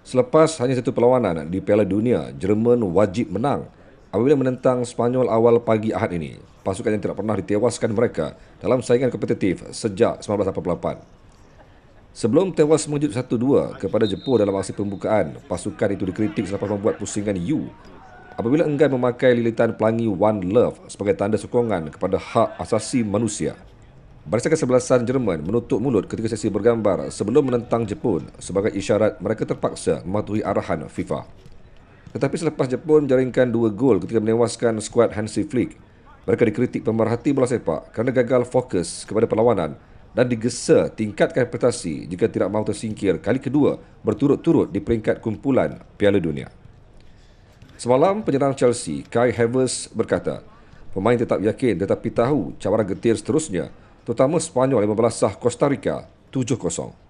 Selepas hanya satu perlawanan di Piala Dunia, Jerman wajib menang apabila menentang Spanyol awal pagi Ahad ini. Pasukan yang tidak pernah ditewaskan mereka dalam saingan kompetitif sejak 1988. Sebelum tewas mengejut 1-2 kepada Jepur dalam aksi pembukaan, pasukan itu dikritik selepas membuat pusingan U apabila enggan memakai lilitan pelangi One Love sebagai tanda sokongan kepada hak asasi manusia. Barisan Kesebelasan Jerman menutup mulut ketika sesi bergambar sebelum menentang Jepun sebagai isyarat mereka terpaksa mematuhi arahan FIFA. Tetapi selepas Jepun menjaringkan dua gol ketika menewaskan skuad Hansi Flick, mereka dikritik pemerhati bola sepak kerana gagal fokus kepada perlawanan dan digesa tingkatkan prestasi jika tidak mahu tersingkir kali kedua berturut-turut di peringkat kumpulan Piala Dunia. Semalam, penyerang Chelsea, Kai Havertz berkata, pemain tetap yakin tetapi tahu cabaran getir seterusnya terutama Spanyol yang membelasah Costa Rica 7